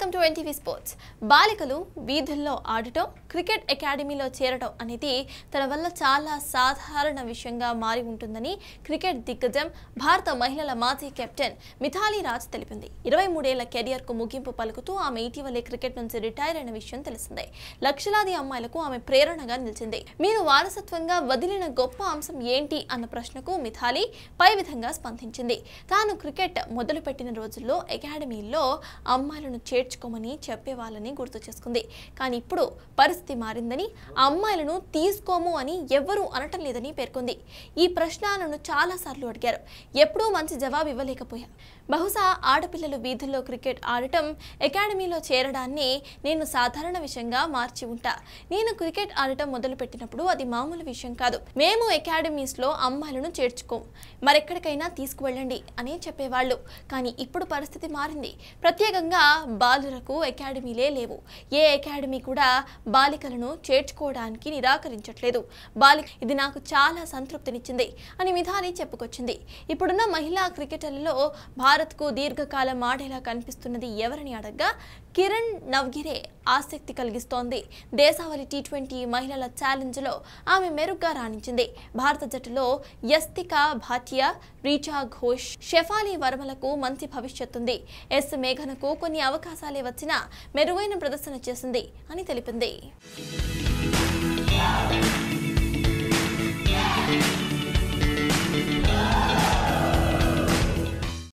welcome to NTV sports బాలికలు వీధుల్లో ఆడటం క్రికెట్ అకాడమీలో చేరటం అనేది తన వల్ల చాలా సాధారణ విషయంగా మారి ఉంటుందని క్రికెట్ దిగ్గజం భారత మహిళల మాజీ కెప్టెన్ మిథాలీ రాజ్ తెలిపింది ఇరవై మూడేళ్ల కెరియర్కు ముగింపు పలుకుతూ ఆమె ఇటీవలే క్రికెట్ నుంచి రిటైర్ అయిన విషయం తెలిసిందే లక్షలాది అమ్మాయిలకు ఆమె ప్రేరణగా నిలిచింది మీరు వారసత్వంగా వదిలిన గొప్ప అంశం ఏంటి అన్న ప్రశ్నకు మిథాలీ పై విధంగా స్పందించింది తాను క్రికెట్ మొదలుపెట్టిన రోజుల్లో అకాడమీలో అమ్మాయిలను చేర్చు తెచ్చుకోమని చెప్పేవాళ్ళని గుర్తు చేసుకుంది కానీ ఇప్పుడు పరిస్థితి మారిందని అమ్మాయిలను తీసుకోము అని ఎవరూ అనటం లేదని పేర్కొంది ఈ ప్రశ్న నన్ను చాలాసార్లు అడిగారు ఎప్పుడూ మంచి జవాబు ఇవ్వలేకపోయా బహుశా ఆడపిల్లలు వీధుల్లో క్రికెట్ ఆడటం అకాడమీలో చేరడాన్ని నేను సాధారణ విషయంగా మార్చి ఉంటా నేను క్రికెట్ ఆడటం మొదలు పెట్టినప్పుడు అది మామూలు విషయం కాదు మేము అకాడమీస్లో అమ్మాయిలను చేర్చుకోం మరెక్కడికైనా తీసుకువెళ్ళండి అని చెప్పేవాళ్ళు కానీ ఇప్పుడు పరిస్థితి మారింది ప్రత్యేకంగా బాల్ బాలులకు అకాడమీలే లేవు ఏ అకాడమీ కూడా బాలికలను చేర్చుకోవడానికి నిరాకరించట్లేదు బాలిక ఇది నాకు చాలా సంతృప్తినిచ్చింది అని మిథాలి చెప్పుకొచ్చింది ఇప్పుడున్న మహిళా క్రికెటర్లలో భారత్కు దీర్ఘకాలం ఆడేలా కనిపిస్తున్నది ఎవరని అడగ్గా కిరణ్ నవ్గిరే ఆసక్తి కలిగిస్తోంది దేశావళి టీ ట్వంటీ మహిళల ఛాలెంజ్లో ఆమె మెరుగ్గా రాణించింది భారత జట్టులో యస్తిక భాటియా రీచా ఘోష్ షెఫాలి వర్మలకు మంచి భవిష్యత్తుంది ఎస్ మేఘనకు కొన్ని అవకాశాలు రంగాలే వచ్చినా మెరుగైన ప్రదర్శన చేసింది అని తెలిపింది